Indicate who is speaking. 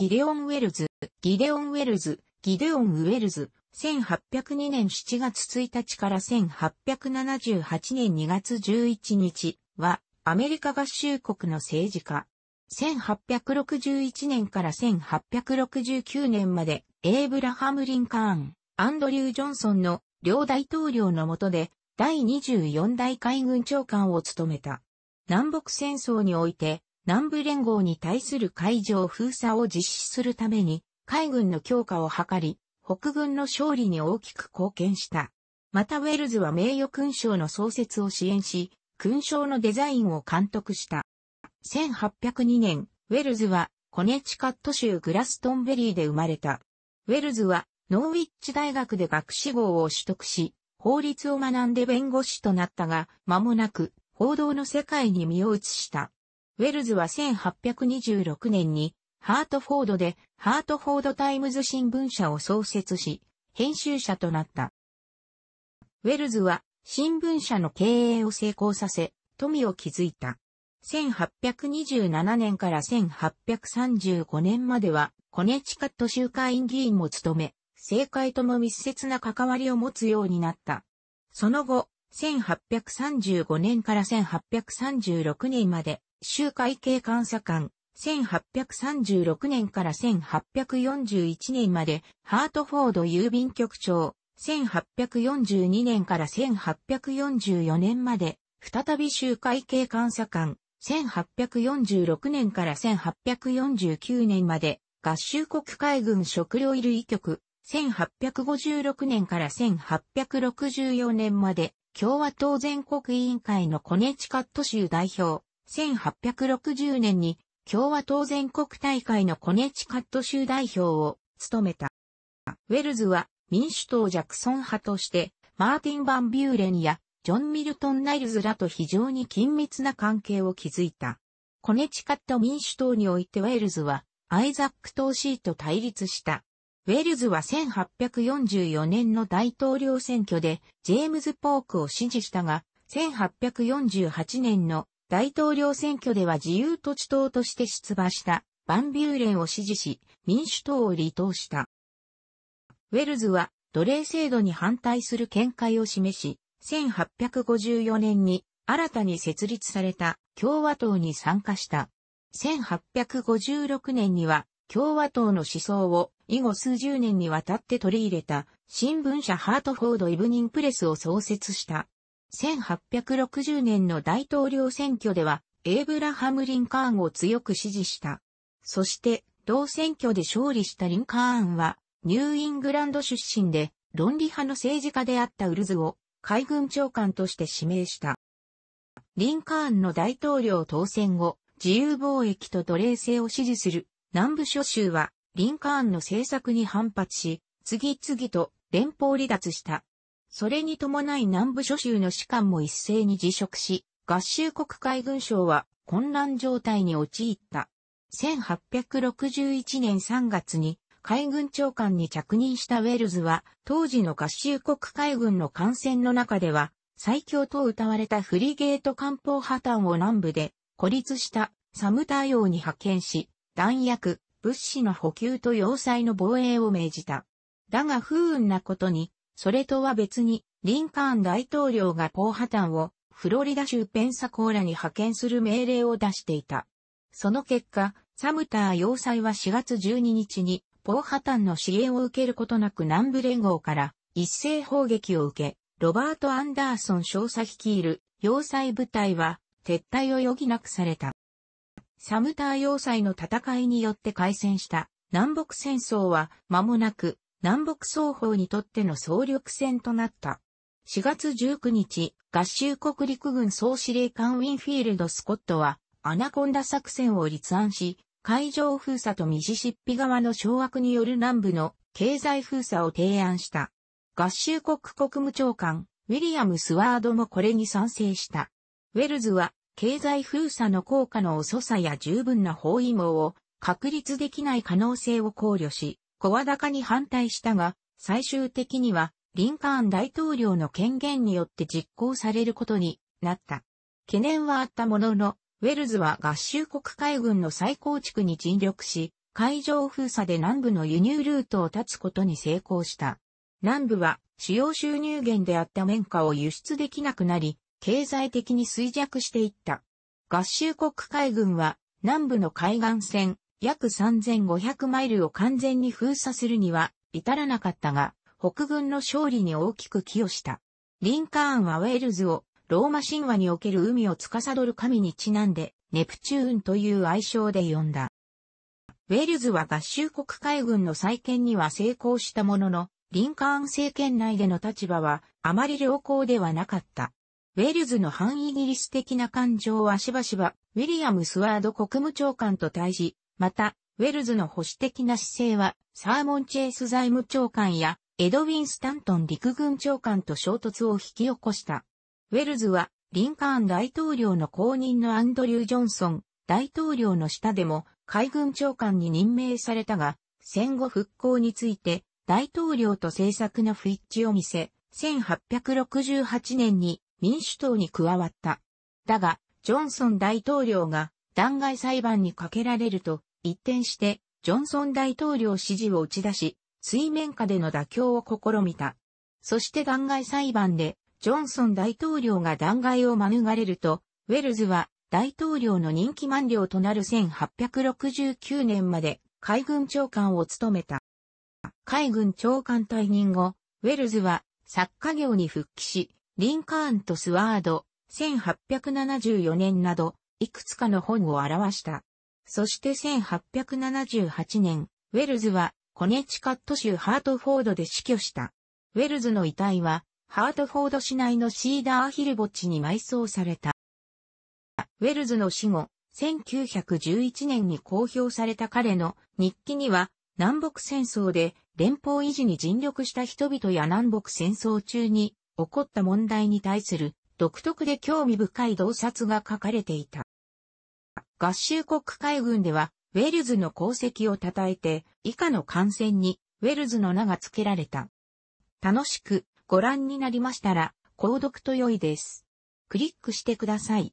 Speaker 1: ギデオン・ウェルズ、ギデオン・ウェルズ、ギデオン・ウェルズ、1802年7月1日から1878年2月11日は、アメリカ合衆国の政治家。1861年から1869年まで、エイブラハム・リンカーン、アンドリュー・ジョンソンの両大統領の下で、第24代海軍長官を務めた。南北戦争において、南部連合に対する海上封鎖を実施するために海軍の強化を図り、北軍の勝利に大きく貢献した。またウェルズは名誉勲章の創設を支援し、勲章のデザインを監督した。1802年、ウェルズはコネチカット州グラストンベリーで生まれた。ウェルズはノーウィッチ大学で学士号を取得し、法律を学んで弁護士となったが、間もなく報道の世界に身を移した。ウェルズは1826年にハートフォードでハートフォードタイムズ新聞社を創設し、編集者となった。ウェルズは新聞社の経営を成功させ、富を築いた。1827年から1835年までは、コネチカット州会員議員も務め、政界とも密接な関わりを持つようになった。その後、1835年から1836年まで、州会計監査官、1836年から1841年まで、ハートフォード郵便局長、1842年から1844年まで、再び州会計監査官、1846年から1849年まで、合衆国海軍食料衣類局、1856年から1864年まで、共和党全国委員会のコネチカット州代表、1860年に共和党全国大会のコネチカット州代表を務めた。ウェルズは民主党ジャクソン派として、マーティン・バン・ビューレンやジョン・ミルトン・ナイルズらと非常に緊密な関係を築いた。コネチカット民主党においてウェルズはアイザック・トーシーと対立した。ウェルズは1844年の大統領選挙でジェームズ・ポークを支持したが、1848年の大統領選挙では自由土地党として出馬したバンビューレンを支持し、民主党を離党した。ウェルズは奴隷制度に反対する見解を示し、1854年に新たに設立された共和党に参加した。1856年には共和党の思想を以後数十年にわたって取り入れた新聞社ハートフォード・イブニングプレスを創設した。1860年の大統領選挙では、エイブラハム・リンカーンを強く支持した。そして、同選挙で勝利したリンカーンは、ニューイングランド出身で、論理派の政治家であったウルズを海軍長官として指名した。リンカーンの大統領当選後、自由貿易と奴隷制を支持する南部諸州は、リンカーンの政策に反発し、次々と連邦離脱した。それに伴い南部諸州の士官も一斉に辞職し、合衆国海軍省は混乱状態に陥った。1861年3月に海軍長官に着任したウェルズは、当時の合衆国海軍の艦船の中では、最強と謳われたフリゲート艦砲破綻を南部で孤立したサムター用に派遣し、弾薬、物資の補給と要塞の防衛を命じた。だが不運なことに、それとは別に、リンカーン大統領がポーハタンをフロリダ州ペンサコーラに派遣する命令を出していた。その結果、サムター要塞は4月12日にポーハタンの支援を受けることなく南部連合から一斉砲撃を受け、ロバート・アンダーソン少佐率いる要塞部隊は撤退を余儀なくされた。サムター要塞の戦いによって開戦した南北戦争は間もなく南北双方にとっての総力戦となった。4月19日、合衆国陸軍総司令官ウィンフィールド・スコットは、アナコンダ作戦を立案し、海上封鎖とミシシッピ側の掌握による南部の経済封鎖を提案した。合衆国国務長官、ウィリアム・スワードもこれに賛成した。ウェルズは、経済封鎖の効果の遅さや十分な包囲網を確立できない可能性を考慮し、声高に反対したが、最終的にはリンカーン大統領の権限によって実行されることになった。懸念はあったものの、ウェルズは合衆国海軍の再構築に尽力し、海上封鎖で南部の輸入ルートを断つことに成功した。南部は主要収入源であった綿花を輸出できなくなり、経済的に衰弱していった。合衆国海軍は南部の海岸線、約3500マイルを完全に封鎖するには至らなかったが、北軍の勝利に大きく寄与した。リンカーンはウェールズをローマ神話における海を司る神にちなんで、ネプチューンという愛称で呼んだ。ウェールズは合衆国海軍の再建には成功したものの、リンカーン政権内での立場はあまり良好ではなかった。ウェールズの反イギリス的な感情はしばしば、ウィリアム・スワード国務長官と対し、また、ウェルズの保守的な姿勢は、サーモン・チェイス財務長官や、エドウィン・スタントン陸軍長官と衝突を引き起こした。ウェルズは、リンカーン大統領の後任のアンドリュー・ジョンソン大統領の下でも海軍長官に任命されたが、戦後復興について大統領と政策の不一致を見せ、1868年に民主党に加わった。だが、ジョンソン大統領が弾劾裁判にかけられると、一転して、ジョンソン大統領支持を打ち出し、水面下での妥協を試みた。そして弾劾裁判で、ジョンソン大統領が弾劾を免れると、ウェルズは大統領の任期満了となる1869年まで海軍長官を務めた。海軍長官退任後、ウェルズは作家業に復帰し、リンカーンとスワード、1874年など、いくつかの本を表した。そして1878年、ウェルズはコネチカット州ハートフォードで死去した。ウェルズの遺体は、ハートフォード市内のシーダーヒル墓地に埋葬された。ウェルズの死後、1911年に公表された彼の日記には、南北戦争で連邦維持に尽力した人々や南北戦争中に起こった問題に対する独特で興味深い洞察が書かれていた。合衆国海軍では、ウェルズの功績を称えて、以下の艦船に、ウェルズの名が付けられた。楽しくご覧になりましたら、購読と良いです。クリックしてください。